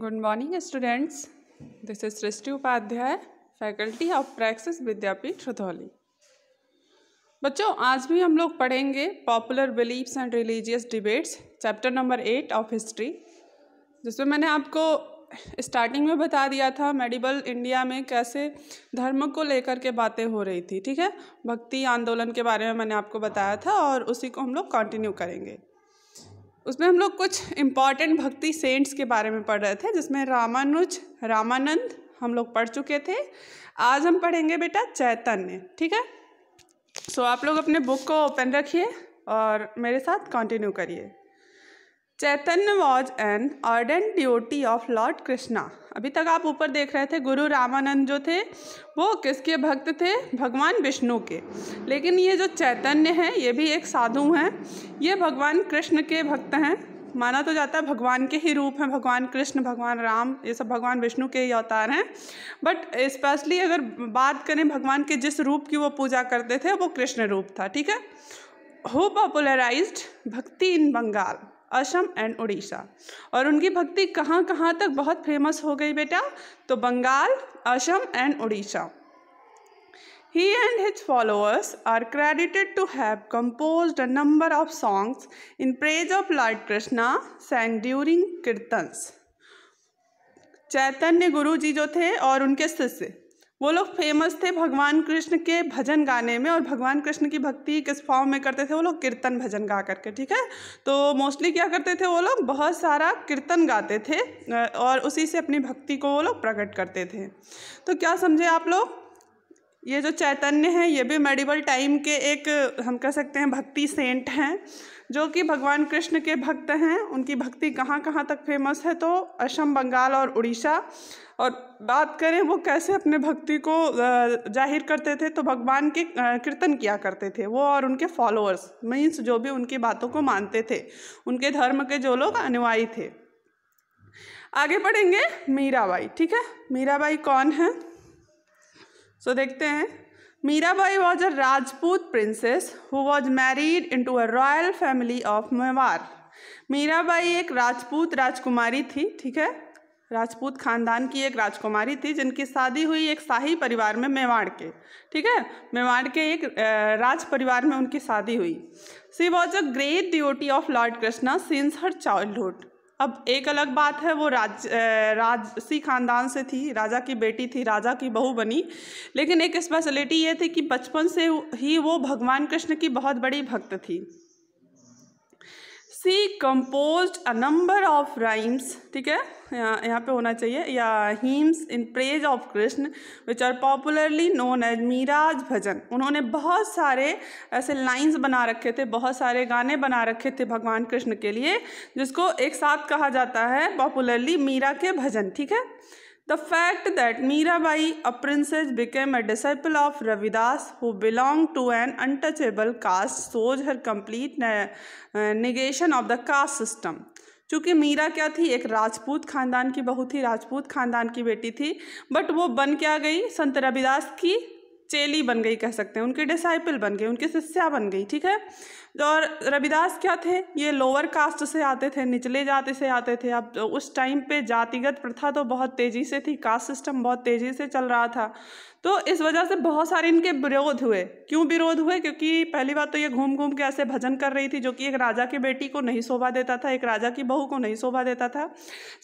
Good morning students this is Srishti Upadhyay faculty of Praxis Vidyapeeth Rudhauli बच्चों आज भी हम लोग पढ़ेंगे popular beliefs and religious debates chapter number eight of history जिसमें मैंने आपको स्टार्टिंग में बता दिया था मेडिबल इंडिया में कैसे धर्म को लेकर के बातें हो रही थी ठीक है भक्ति आंदोलन के बारे में मैंने आपको बताया था और उसी को हम लोग कंटिन्यू करेंगे उसमें हम लोग कुछ इम्पॉर्टेंट भक्ति सेंट्स के बारे में पढ़ रहे थे जिसमें रामानुज रामानंद हम लोग पढ़ चुके थे आज हम पढ़ेंगे बेटा चैतन्य ठीक है सो so, आप लोग अपने बुक को ओपन रखिए और मेरे साथ कंटिन्यू करिए Chaitanya was an ardent devotee of Lord Krishna अभी तक आप ऊपर देख रहे थे गुरु रामानंद जो थे वो किसके भक्त थे भगवान विष्णु के लेकिन ये जो चैतन्य है ये भी एक साधु हैं ये भगवान कृष्ण के भक्त हैं माना तो जाता है भगवान के ही रूप हैं भगवान कृष्ण भगवान राम ये सब भगवान विष्णु के ही अवतार हैं बट स्पेशली अगर बात करें भगवान के जिस रूप की वो पूजा करते थे वो कृष्ण रूप था ठीक है who popularise bhakti in Bengal Assam and Orissa और उनकी भक्ति कहाँ कहाँ तक बहुत फेमस हो गई बेटा तो Bengal Assam and Orissa He and his followers are credited to have composed a number of songs in praise of Lord Krishna sang during kirtans. Chaitanya Guru ji जो थे और उनके शिष्य वो लोग फेमस थे भगवान कृष्ण के भजन गाने में और भगवान कृष्ण की भक्ति किस फॉर्म में करते थे वो लोग कीर्तन भजन गा करके ठीक है तो मोस्टली क्या करते थे वो लोग बहुत सारा कीर्तन गाते थे और उसी से अपनी भक्ति को वो लोग प्रकट करते थे तो क्या समझे आप लोग ये जो चैतन्य है ये भी मेडिवल टाइम के एक हम कह सकते हैं भक्ति सेंट हैं जो कि भगवान कृष्ण के भक्त हैं उनकी भक्ति कहाँ कहाँ तक फेमस है तो असम बंगाल और उड़ीसा और बात करें वो कैसे अपने भक्ति को जाहिर करते थे तो भगवान के कीर्तन किया करते थे वो और उनके फॉलोअर्स मीन्स जो भी उनकी बातों को मानते थे उनके धर्म के जो लोग अनुयायी थे आगे पढ़ेंगे मीराबाई ठीक है मीराबाई कौन है सो देखते हैं Mirabai was a Rajput princess who was married into a royal family of Mewar Mirabai एक राजपूत राजकुमारी थी ठीक है राजपूत खानदान की एक राजकुमारी थी जिनकी शादी हुई एक शाही परिवार में मेवाड़ के ठीक है मेवाड़ के एक राज परिवार में उनकी शादी हुई she was a great devotee of Lord Krishna since her childhood अब एक अलग बात है वो राज राजसी ख़ानदान से थी राजा की बेटी थी राजा की बहू बनी लेकिन एक स्पेशलिटी ये थी कि बचपन से ही वो भगवान कृष्ण की बहुत बड़ी भक्त थी she composed a number of rhymes ठीक है यहाँ यहाँ पे होना चाहिए या hymns in praise of Krishna which are popularly known as Mira's bhajan उन्होंने बहुत सारे ऐसे लाइंस बना रखे थे बहुत सारे गाने बना रखे थे भगवान कृष्ण के लिए जिसको एक साथ कहा जाता है पॉपुलरली मीरा के भजन ठीक है the fact that Mira Bai a princess became a disciple of Ravidas who belong to an untouchable caste shows her complete negation of the caste system क्योंकि मीरा क्या थी एक राजपूत खानदान की बहू थी राजपूत खानदान की बेटी थी बट वो बन क्या गई संत रविदास की चेली बन गई कह सकते हैं उनके डिसाइपल बन गई उनकी शिष्या बन गई ठीक है और रविदास क्या थे ये लोअर कास्ट से आते थे निचले जाति से आते थे अब तो उस टाइम पे जातिगत प्रथा तो बहुत तेज़ी से थी कास्ट सिस्टम बहुत तेज़ी से चल रहा था तो इस वजह से बहुत सारे इनके विरोध हुए क्यों विरोध हुए क्योंकि पहली बात तो ये घूम घूम के ऐसे भजन कर रही थी जो कि एक राजा की बेटी को नहीं शोभा देता था एक राजा की बहू को नहीं शोभा देता था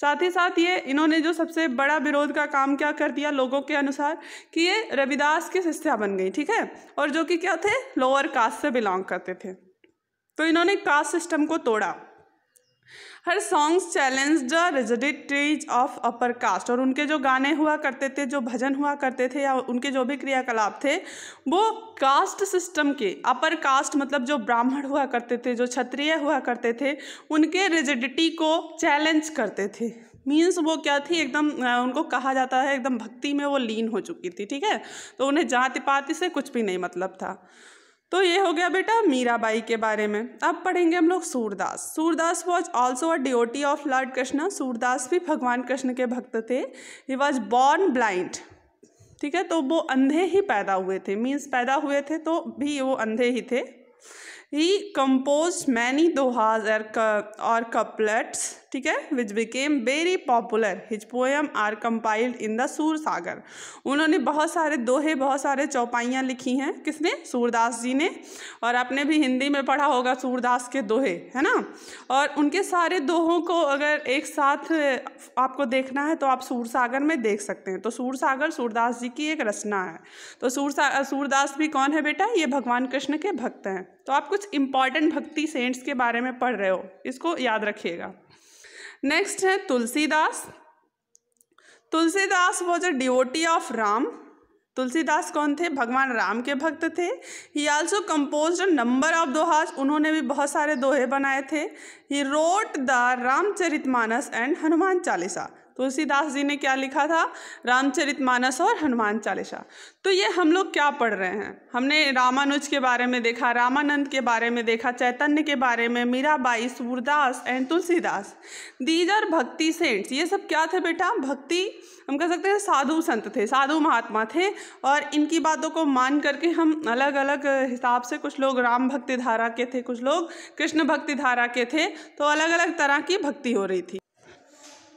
साथ ही साथ ये इन्होंने जो सबसे बड़ा विरोध का काम क्या कर दिया लोगों के अनुसार कि ये रविदास की शिष्या बन गई ठीक है और जो कि क्या थे लोअर कास्ट से बिलोंग करते थे तो इन्होंने कास्ट सिस्टम को तोड़ा her songs challenge the rigidities of upper caste और उनके जो गाने हुआ करते थे जो भजन हुआ करते थे या उनके जो भी क्रियाकलाप थे वो कास्ट सिस्टम के अपर कास्ट मतलब जो ब्राह्मण हुआ करते थे जो क्षत्रिय हुआ करते थे उनके रिजिडिटी को चैलेंज करते थे मीन्स वो क्या थी एकदम उनको कहा जाता है एकदम भक्ति में वो लीन हो चुकी थी ठीक है तो उन्हें जाति पाति से कुछ भी नहीं मतलब था तो ये हो गया बेटा मीराबाई के बारे में अब पढ़ेंगे हम लोग Surdas Surdas was also a devotee of Lord Krishna Surdas भी भगवान कृष्ण के भक्त थे ही वॉज बॉर्न ब्लाइंड ठीक है तो वो अंधे ही पैदा हुए थे मीन्स पैदा हुए थे तो भी वो अंधे ही थे He composed many dohas or couplets, ठीक है which became very popular which poem are compiled in the Sur Sagar उन्होंने बहुत सारे दोहे बहुत सारे चौपाइयाँ लिखी हैं किसने सूरदास जी ने और आपने भी हिंदी में पढ़ा होगा सूरदास के दोहे है ना और उनके सारे दोहों को अगर एक साथ आपको देखना है तो आप सागर में देख सकते हैं तो सागर सूरदास जी की एक रचना है तो सा सूरदास भी कौन है बेटा ये भगवान कृष्ण के भक्त हैं तो आपको कुछ इंपॉर्टेंट भक्ति सेंट्स के बारे में पढ़ रहे हो इसको याद रखिएगा नेक्स्ट है Tulsidas Tulsidas was a devotee of Ram Tulsidas कौन थे भगवान राम के भक्त थे he also compose number of dohas उन्होंने भी बहुत सारे दोहे बनाए थे he wrote the Ramcharit Manas and Hanuman Chalisa Tulsidas ji ने क्या लिखा था रामचरित मानस और हनुमान चालीसा तो ये हम लोग क्या पढ़ रहे हैं हमने रामानुज के बारे में देखा रामानंद के बारे में देखा चैतन्य के बारे में Mirabai Surdas and Tulsidas these are bhakti saints ये सब क्या थे बेटा भक्ति हम कह सकते हैं साधु संत थे साधु महात्मा थे और इनकी बातों को मान करके हम अलग अलग हिसाब से कुछ लोग राम भक्ति धारा के थे कुछ लोग कृष्ण भक्ति धारा के थे तो अलग अलग तरह की भक्ति हो रही थी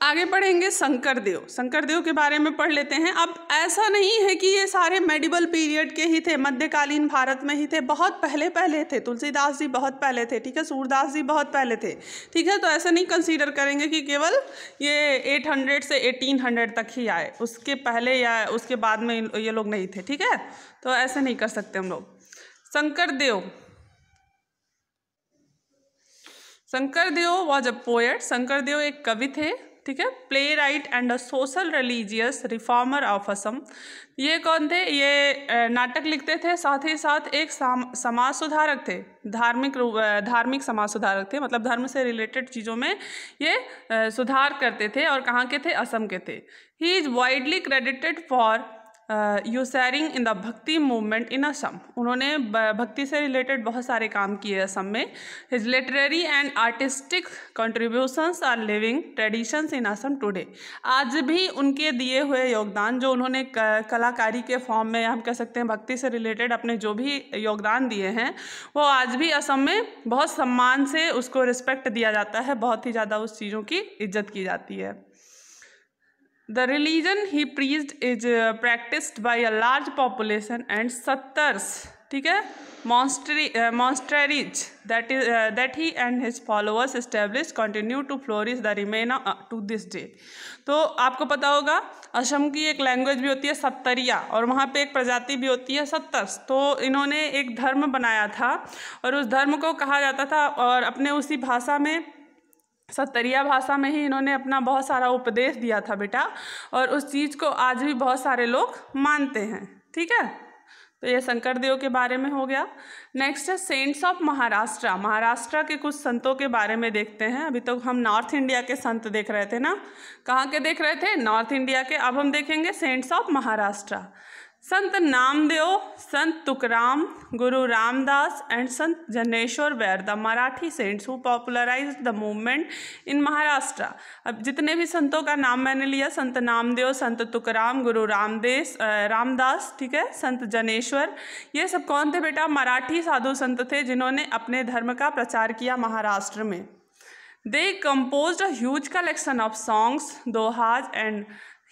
आगे पढ़ेंगे शंकर देव शंकर देव के बारे में पढ़ लेते हैं अब ऐसा नहीं है कि ये सारे मेडिबल पीरियड के ही थे मध्यकालीन भारत में ही थे बहुत पहले पहले थे तुलसीदास जी बहुत पहले थे ठीक है सूरदास जी बहुत पहले थे ठीक है तो ऐसा नहीं कंसीडर करेंगे कि केवल ये 800 से 1800 तक ही आए उसके पहले या उसके बाद में ये लोग नहीं थे ठीक है तो ऐसे नहीं कर सकते हम लोग Shankar Dev Shankar Dev was a poet Shankar Dev एक कवि थे ठीक है playwright and a social religious reformer of Assam ये कौन थे ये नाटक लिखते थे साथ ही साथ एक समाज सुधारक थे धार्मिक धार्मिक समाज सुधारक थे मतलब धर्म से रिलेटेड चीज़ों में ये सुधार करते थे और कहाँ के थे असम के थे he is widely credited for ushering in the bhakti movement in Assam उन्होंने भक्ति से रिलेटेड बहुत सारे काम किए असम में his literary and artistic contributions are living traditions in Assam today आज भी उनके दिए हुए योगदान जो उन्होंने कलाकारी के फॉर्म में हम कह सकते हैं भक्ति से रिलेटेड अपने जो भी योगदान दिए हैं वो आज भी असम में बहुत सम्मान से उसको रिस्पेक्ट दिया जाता है बहुत ही ज़्यादा उस चीज़ों की इज्जत की जाती है the religion he preach is practised by a large population and sattras ठीक है monastery monasteries that is that he and his followers establish continue to flourish the remain to this day तो आपको पता होगा असम की एक लैंग्वेज भी होती है सत्तरिया और वहाँ पे एक प्रजाति भी होती है सत्तरस तो इन्होंने एक धर्म बनाया था और उस धर्म को कहा जाता था और अपने उसी भाषा में सतरिया भाषा में ही इन्होंने अपना बहुत सारा उपदेश दिया था बेटा और उस चीज़ को आज भी बहुत सारे लोग मानते हैं ठीक है तो ये शंकर देव के बारे में हो गया नेक्स्ट है सेंट्स ऑफ महाराष्ट्र महाराष्ट्र के कुछ संतों के बारे में देखते हैं अभी तो हम नॉर्थ इंडिया के संत देख रहे थे ना कहाँ के देख रहे थे नॉर्थ इंडिया के अब हम देखेंगे सेंट्स ऑफ महाराष्ट्र संत नामदेव संत तुकराम गुरु Ramdas and Sant Jnaneshwar were the Marathi saints who popularise the movement in Maharashtra अब जितने भी संतों का नाम मैंने लिया संत नामदेव संत तुकराम गुरु रामदेस रामदास ठीक है संत जनेश्वर ये सब कौन थे बेटा मराठी साधु संत थे जिन्होंने अपने धर्म का प्रचार किया महाराष्ट्र में they compose a huge collection of songs dohas and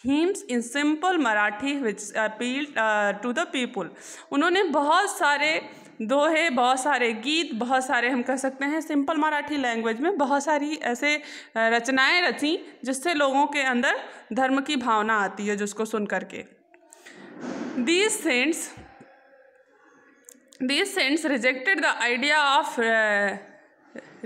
hymns in simple Marathi which appeal to the people उन्होंने बहुत सारे दोहे बहुत सारे गीत बहुत सारे हम कह सकते हैं सिंपल मराठी लैंग्वेज में बहुत सारी ऐसे uh, रचनाएं रची जिससे लोगों के अंदर धर्म की भावना आती है जिसको सुन करके these saints these saints rejected the idea of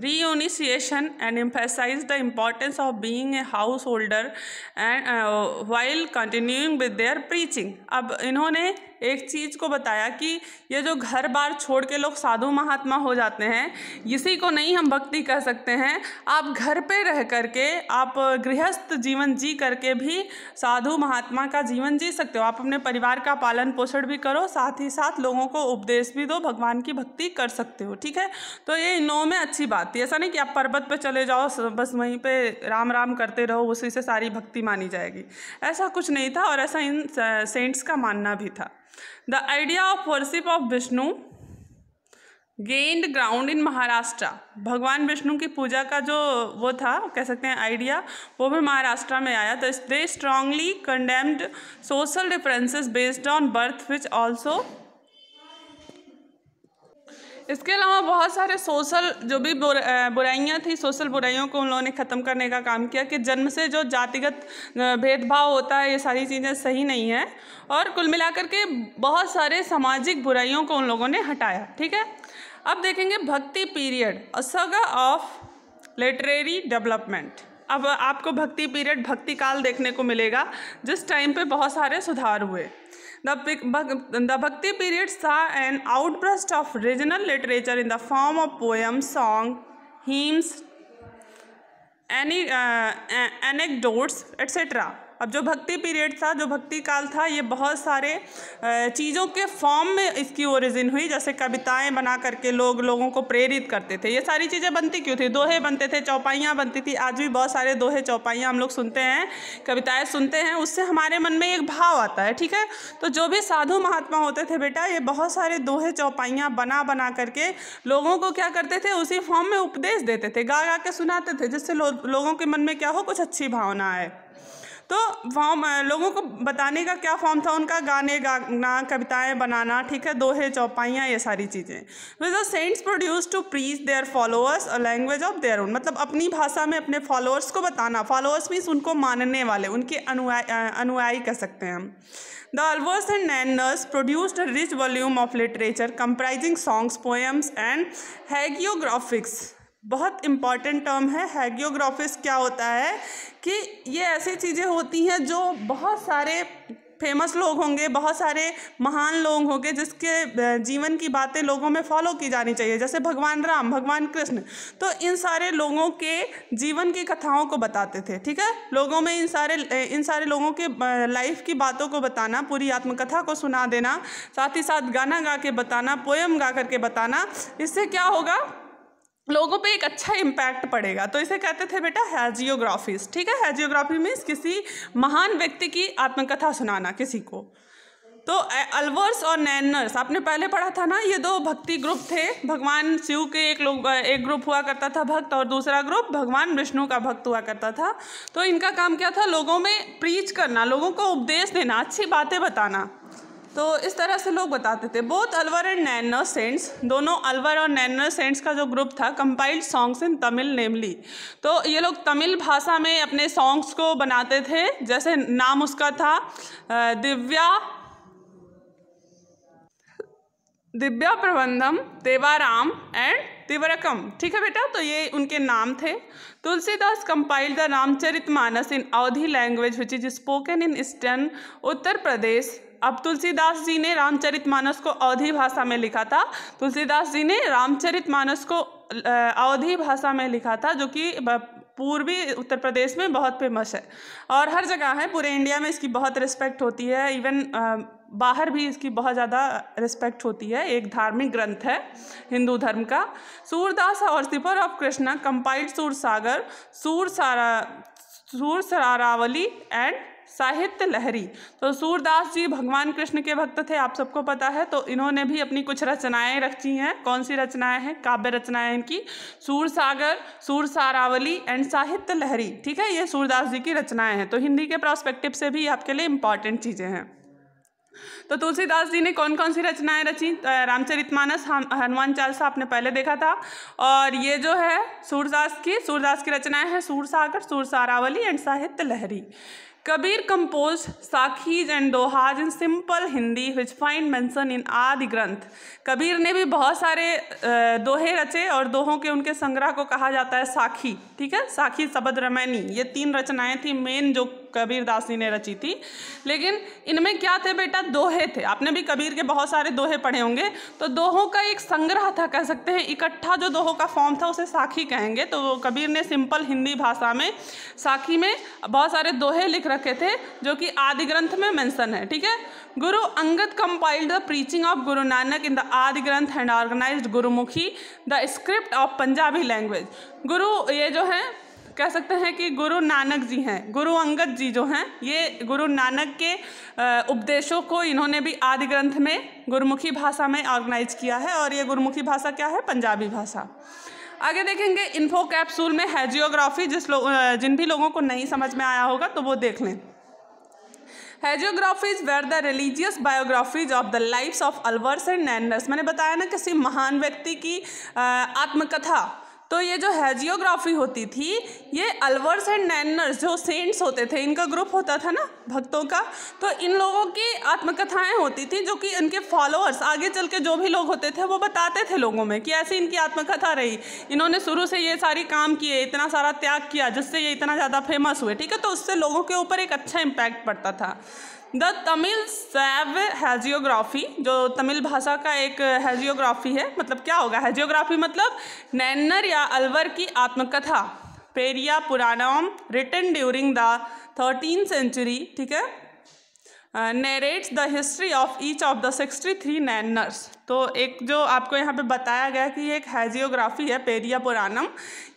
reunification and emphasized the importance of being a householder and uh, while continuing with their preaching अब इन्होंने एक चीज़ को बताया कि ये जो घर बार छोड़ के लोग साधु महात्मा हो जाते हैं इसी को नहीं हम भक्ति कह सकते हैं आप घर पे रह करके आप गृहस्थ जीवन जी करके भी साधु महात्मा का जीवन जी सकते हो आप अपने परिवार का पालन पोषण भी करो साथ ही साथ लोगों को उपदेश भी दो भगवान की भक्ति कर सकते हो ठीक है तो ये इनों में अच्छी बात आती है ऐसा नहीं कि आप पर्वत पर चले जाओ बस वहीं पे राम राम करते रहो उसी से सारी भक्ति मानी जाएगी ऐसा कुछ नहीं था और ऐसा इन सेंट्स का मानना भी था the idea of worship of Vishnu gained ground in Maharashtra भगवान विष्णु की पूजा का जो वो था कह सकते हैं आइडिया वो भी महाराष्ट्र में आया तो they strongly condemned social differences based on birth which also इसके अलावा बहुत सारे सोशल जो भी बुराइयाँ थी सोशल बुराइयों को उन लोगों ने ख़त्म करने का काम किया कि जन्म से जो जातिगत भेदभाव होता है ये सारी चीज़ें सही नहीं हैं और कुल मिलाकर के बहुत सारे सामाजिक बुराइयों को उन लोगों ने हटाया ठीक है अब देखेंगे bhakti period as a of literary development अब आपको भक्ति पीरियड भक्ति काल देखने को मिलेगा जिस टाइम पे बहुत सारे सुधार हुए the bhakti period saw an outburst of regional literature in the form of poem song hymns any anecdotes et cetera अब जो भक्ति पीरियड था जो भक्ति काल था ये बहुत सारे चीज़ों के फॉर्म में इसकी ओरिजिन हुई जैसे कविताएं बना करके लोग लोगों को प्रेरित करते थे ये सारी चीज़ें बनती क्यों थी दोहे बनते थे चौपाइयाँ बनती थी आज भी बहुत सारे दोहे चौपाइयाँ हम लोग सुनते हैं कविताएं सुनते हैं उससे हमारे मन में एक भाव आता है ठीक है तो जो भी साधु महात्मा होते थे बेटा ये बहुत सारे दोहे चौपाइयाँ बना बना करके लोगों को क्या करते थे उसी फॉर्म में उपदेश देते थे गा गा के सुनाते थे जिससे लोगों के मन में क्या हो कुछ अच्छी भावना आए तो फॉर्म लोगों को बताने का क्या फॉर्म था उनका गाने गाना कविताएं बनाना ठीक है दोहे चौपाइयाँ ये सारी चीज़ें with saints produce to preach their followers और लैंग्वेज ऑफ देयर ओन मतलब अपनी भाषा में अपने फॉलोअर्स को बताना फॉलोअर्स मीन्स उनको मानने वाले उनके अनुया अनुयायी कह सकते हैं हम the Alvars and Nayanars produced rich volume of literature comprising songs poems and hagiographics बहुत इम्पॉर्टेंट टर्म है हैगियोग्राफिस क्या होता है कि ये ऐसी चीज़ें होती हैं जो बहुत सारे फेमस लोग होंगे बहुत सारे महान लोग होंगे जिसके जीवन की बातें लोगों में फॉलो की जानी चाहिए जैसे भगवान राम भगवान कृष्ण तो इन सारे लोगों के जीवन की कथाओं को बताते थे ठीक है लोगों में इन सारे इन सारे लोगों के लाइफ की बातों को बताना पूरी आत्मकथा को सुना देना साथ ही साथ गाना गा के बताना पोएम गा करके बताना इससे क्या होगा लोगों पे एक अच्छा इम्पैक्ट पड़ेगा तो इसे कहते थे बेटा हैजियोग्राफीज ठीक है हैजियोग्राफी मीन्स किसी महान व्यक्ति की आत्मकथा सुनाना किसी को तो अल्वर्स और नैनर्स आपने पहले पढ़ा था ना ये दो भक्ति ग्रुप थे भगवान शिव के एक लोग एक ग्रुप हुआ करता था भक्त और दूसरा ग्रुप भगवान विष्णु का भक्त हुआ करता था तो इनका काम क्या था लोगों में प्रीच करना लोगों को उपदेश देना अच्छी बातें बताना तो इस तरह से लोग बताते थे both Alvar and Nayanar saints दोनों अलवर और नैनो सेंट्स का जो ग्रुप था compiled songs in Tamil namely तो ये लोग तमिल भाषा में अपने सॉन्ग्स को बनाते थे जैसे नाम उसका था दिव्या दिव्या प्रबंधम देवाराम एंड तिवरकम ठीक है बेटा तो ये उनके नाम थे Tulsidas compiled the Ramcharit Manas in Awadhi language which is spoken in eastern Uttar Pradesh अब तुलसीदास जी ने रामचरित मानस को अवधि भाषा में लिखा था तुलसीदास जी ने रामचरित मानस को अवधि भाषा में लिखा था जो कि पूर्वी उत्तर प्रदेश में बहुत फेमस है और हर जगह है पूरे इंडिया में इसकी बहुत रिस्पेक्ट होती है इवन बाहर भी इसकी बहुत ज़्यादा रिस्पेक्ट होती है एक धार्मिक ग्रंथ है हिंदू धर्म का सूरदास और सिपर ऑफ कृष्णा कंपाइल्ड सूर सागर सूर सारा सूर सरारावली एंड साहित्य लहरी तो सूरदास जी भगवान कृष्ण के भक्त थे आप सबको पता है तो इन्होंने भी अपनी कुछ रचनाएं रखी हैं कौन सी रचनाएं हैं काव्य रचनाएं इनकी सूर सागर सूर सारावली एंड साहित्य लहरी ठीक है ये सूरदास जी की रचनाएं हैं तो हिंदी के प्रोस्पेक्टिव से भी आपके लिए इंपॉर्टेंट चीज़ें हैं तो तुलसीदास जी ने कौन कौन सी रचनाएं रची रामचरितमानस हनुमान चालीसा आपने पहले देखा था और ये जो है सूरदास की सूरदास की रचनाएं हैं Sursagar Sursaravali and Sahitya Lahari Kabir compose sakhis and dohas in simple Hindi which find mention in Adi Granth Kabir ने भी बहुत सारे दोहे रचे और दोहों के उनके संग्रह को कहा जाता है साखी ठीक है साखी सबद रमैनी ये तीन रचनाएं थी मेन जो कबीर दास जी ने रची थी लेकिन इनमें क्या थे बेटा दोहे थे आपने भी कबीर के बहुत सारे दोहे पढ़े होंगे तो दोहों का एक संग्रह था कह सकते हैं इकट्ठा जो दोहों का फॉर्म था उसे साखी कहेंगे तो कबीर ने सिंपल हिंदी भाषा में साखी में बहुत सारे दोहे लिख रखे थे जो कि आदि ग्रंथ में मैंसन है ठीक है Guru Angad compiled the preaching of Guru Nanak in the Adi Granth and organised Gurmukhi the script of Punjabi language Guru ये जो है कह सकते हैं कि गुरु नानक जी हैं गुरु अंगद जी जो हैं ये गुरु नानक के उपदेशों को इन्होंने भी आदि ग्रंथ में गुरुमुखी भाषा में ऑर्गेनाइज किया है और ये गुरुमुखी भाषा क्या है पंजाबी भाषा आगे देखेंगे इन्फो कैप्सूल में है जियोग्राफी जिस लोग जिन भी लोगों को नहीं समझ में आया होगा तो वो देख लें hagiographies were the religious biographies of the lifes of Alvars and Nayanars मैंने बताया ना किसी महान व्यक्ति की आत्मकथा तो ये जो हैजियोग्राफी होती थी ये अलवर्स एंड नैनर्स जो सेंट्स होते थे इनका ग्रुप होता था ना भक्तों का तो इन लोगों की आत्मकथाएं होती थी जो कि इनके फॉलोअर्स आगे चल के जो भी लोग होते थे वो बताते थे लोगों में कि ऐसी इनकी आत्मकथा रही इन्होंने शुरू से ये सारी काम किए इतना सारा त्याग किया जिससे ये इतना ज़्यादा फेमस हुए ठीक है तो उससे लोगों के ऊपर एक अच्छा इम्पैक्ट पड़ता था द तमिल सैव हैजियोग्राफी जो तमिल भाषा का एक हैजियोग्राफी है मतलब क्या होगा हैजियोग्राफी मतलब नैन्नर या अलवर की आत्मकथा Periya Puranam written during the thirteen century ठीक है narrates the history of each of the sixty three Nayanars तो एक जो आपको यहाँ पे बताया गया कि ये एक हैजियोग्राफी है पेरिया पुरानम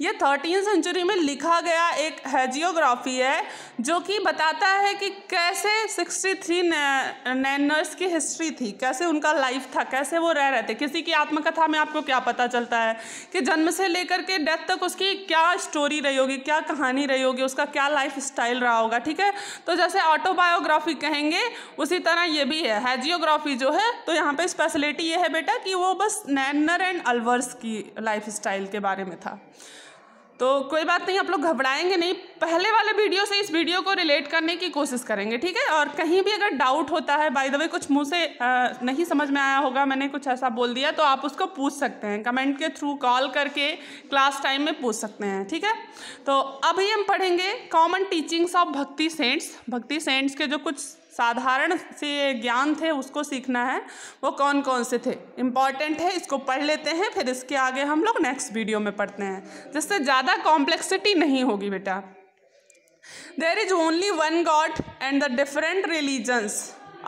ये थर्टीन सेंचुरी में लिखा गया एक हैजियोग्राफी है जो कि बताता है कि कैसे सिक्सटी थ्री नैनर्स की हिस्ट्री थी कैसे उनका लाइफ था कैसे वो रह रहे थे किसी की आत्मकथा में आपको क्या पता चलता है कि जन्म से लेकर के डेथ तक उसकी क्या स्टोरी रही होगी क्या कहानी रही होगी उसका क्या लाइफ स्टाइल रहा होगा ठीक है तो जैसे ऑटोबायोग्राफी कहेंगे उसी तरह ये भी है हैजियोग्राफी जो है तो यहाँ पे स्पेशलिटी ये है बेटा कि वो बस नैनर एंड अलवर्स की स्टाइल के बारे में था तो कोई बात नहीं आप लोग घबराएंगे नहीं पहले वाले वीडियो से इस वीडियो को रिलेट करने की कोशिश करेंगे ठीक है और कहीं भी अगर डाउट होता है बाय द वे कुछ मुंह से नहीं समझ में आया होगा मैंने कुछ ऐसा बोल दिया तो आप उसको पूछ सकते हैं कमेंट के थ्रू कॉल करके क्लास टाइम में पूछ सकते हैं ठीक है तो अभी हम पढ़ेंगे common teachings of bhakti saints bhakti saints के जो कुछ साधारण से ज्ञान थे उसको सीखना है वो कौन कौन से थे इम्पॉर्टेंट है इसको पढ़ लेते हैं फिर इसके आगे हम लोग नेक्स्ट वीडियो में पढ़ते हैं जिससे ज़्यादा कॉम्प्लेक्सिटी नहीं होगी बेटा there is only one god and the different religions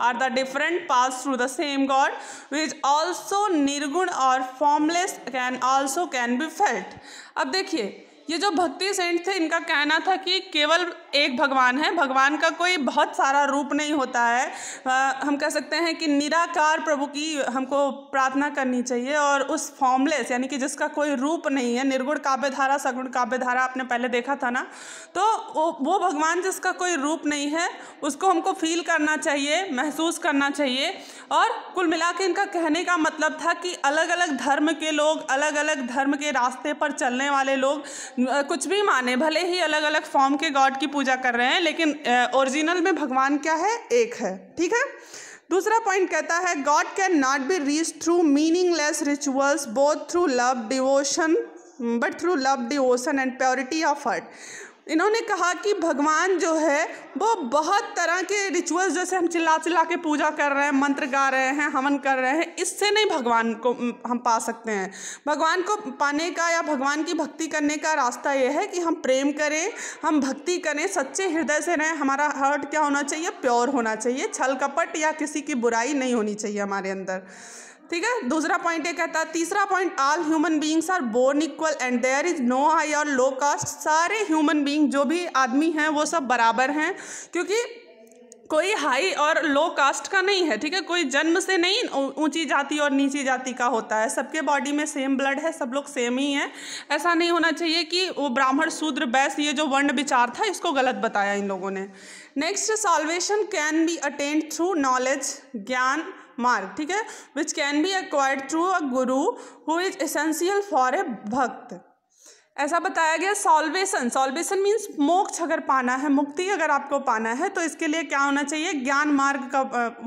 are the different paths through the same god which also nirguna और formless can also can be felt अब देखिए ये जो भक्ति सेंट थे इनका कहना था कि केवल एक भगवान है भगवान का कोई बहुत सारा रूप नहीं होता है आ, हम कह सकते हैं कि निराकार प्रभु की हमको प्रार्थना करनी चाहिए और उस फॉर्मलेस यानी कि जिसका कोई रूप नहीं है निर्गुण काव्य धारा सगुण काव्य धारा आपने पहले देखा था ना तो वो भगवान जिसका कोई रूप नहीं है उसको हमको फील करना चाहिए महसूस करना चाहिए और कुल मिला के इनका कहने का मतलब था कि अलग अलग धर्म के लोग अलग अलग धर्म के रास्ते पर चलने वाले लोग कुछ भी माने भले ही अलग अलग फॉर्म के गॉड की पूजा कर रहे हैं लेकिन ओरिजिनल में भगवान क्या है एक है ठीक है दूसरा पॉइंट कहता है god can not be reach through meaningless rituals both through love devotion but through love devotion and purity of heart इन्होंने कहा कि भगवान जो है वो बहुत तरह के रिचुअल्स जैसे हम चिल्ला चिल्ला के पूजा कर रहे हैं मंत्र गा रहे हैं हवन कर रहे हैं इससे नहीं भगवान को हम पा सकते हैं भगवान को पाने का या भगवान की भक्ति करने का रास्ता यह है कि हम प्रेम करें हम भक्ति करें सच्चे हृदय से रहें हमारा हर्ट क्या होना चाहिए प्योर होना चाहिए छल कपट या किसी की बुराई नहीं होनी चाहिए हमारे अंदर ठीक है दूसरा पॉइंट ये कहता है तीसरा point all human beings are born equal and there is no high और लो कास्ट सारे ह्यूमन बींग जो भी आदमी हैं वो सब बराबर हैं क्योंकि कोई हाई और लो कास्ट का नहीं है ठीक है कोई जन्म से नहीं ऊंची जाति और नीची जाति का होता है सबके बॉडी में सेम ब्लड है सब लोग सेम ही हैं ऐसा नहीं होना चाहिए कि वो ब्राह्मण शूद्र बैस ये जो वर्ण विचार था इसको गलत बताया इन लोगों ने next salvation can be attained through knowledge ज्ञान मार्ग ठीक है which can be acquired through a guru who is essential for a bhakta ऐसा बताया गया सॉल्वेशन सॉल्वेशन मीन्स मोक्ष अगर पाना है मुक्ति अगर आपको पाना है तो इसके लिए क्या होना चाहिए ज्ञान मार्ग का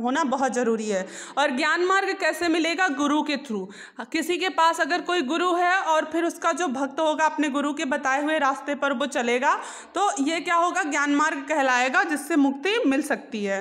होना बहुत ज़रूरी है और ज्ञान मार्ग कैसे मिलेगा गुरु के थ्रू किसी के पास अगर कोई गुरु है और फिर उसका जो भक्त होगा अपने गुरु के बताए हुए रास्ते पर वो चलेगा तो ये क्या होगा ज्ञान मार्ग कहलाएगा जिससे मुक्ति मिल सकती है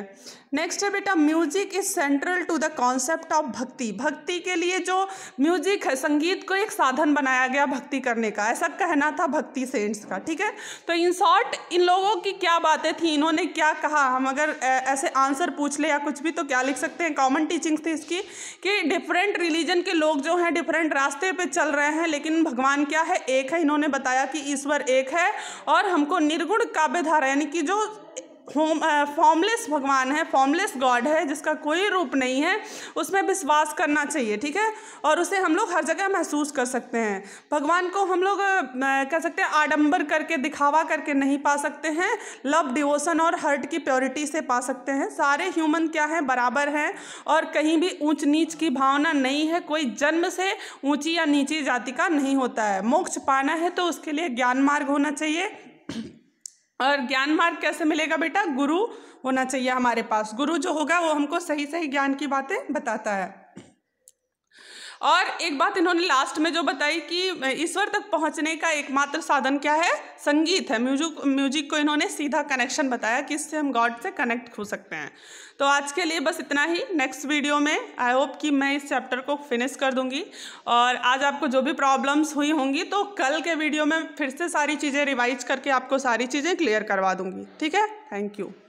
नेक्स्ट है बेटा music is central to the concept of bhakti भक्ति के लिए जो म्यूजिक है संगीत को एक साधन बनाया गया भक्ति करने का ऐसा कहना था भक्ति सेंट्स का ठीक है तो इन शॉर्ट इन लोगों की क्या बातें थी इन्होंने क्या कहा हम अगर ऐसे आंसर पूछ ले या कुछ भी तो क्या लिख सकते हैं कॉमन टीचिंग थी इसकी कि डिफरेंट रिलीजन के लोग जो हैं डिफरेंट रास्ते पर चल रहे हैं लेकिन भगवान क्या है एक है इन्होंने बताया कि ईश्वर एक है और हमको निर्गुण काव्यधारा यानी कि जो फॉर्मलेस भगवान है फॉर्मलेस गॉड है जिसका कोई रूप नहीं है उसमें विश्वास करना चाहिए ठीक है और उसे हम लोग हर जगह महसूस कर सकते हैं भगवान को हम लोग कह सकते हैं आडंबर करके दिखावा करके नहीं पा सकते हैं लव डिवोशन और हर्ट की प्योरिटी से पा सकते हैं सारे ह्यूमन क्या हैं बराबर हैं और कहीं भी ऊंच नीच की भावना नहीं है कोई जन्म से ऊँची या नीची जाति का नहीं होता है मोक्ष पाना है तो उसके लिए ज्ञान मार्ग होना चाहिए और ज्ञान मार्ग कैसे मिलेगा बेटा गुरु होना चाहिए हमारे पास गुरु जो होगा वो हमको सही सही ज्ञान की बातें बताता है और एक बात इन्होंने लास्ट में जो बताई कि ईश्वर तक पहुंचने का एकमात्र साधन क्या है संगीत है म्यूजिक म्यूजिक को इन्होंने सीधा कनेक्शन बताया कि इससे हम गॉड से कनेक्ट हो सकते हैं तो आज के लिए बस इतना ही नेक्स्ट वीडियो में आई होप कि मैं इस चैप्टर को फिनिश कर दूंगी और आज आपको जो भी प्रॉब्लम्स हुई होंगी तो कल के वीडियो में फिर से सारी चीज़ें रिवाइज करके आपको सारी चीज़ें क्लियर करवा दूंगी ठीक है थैंक यू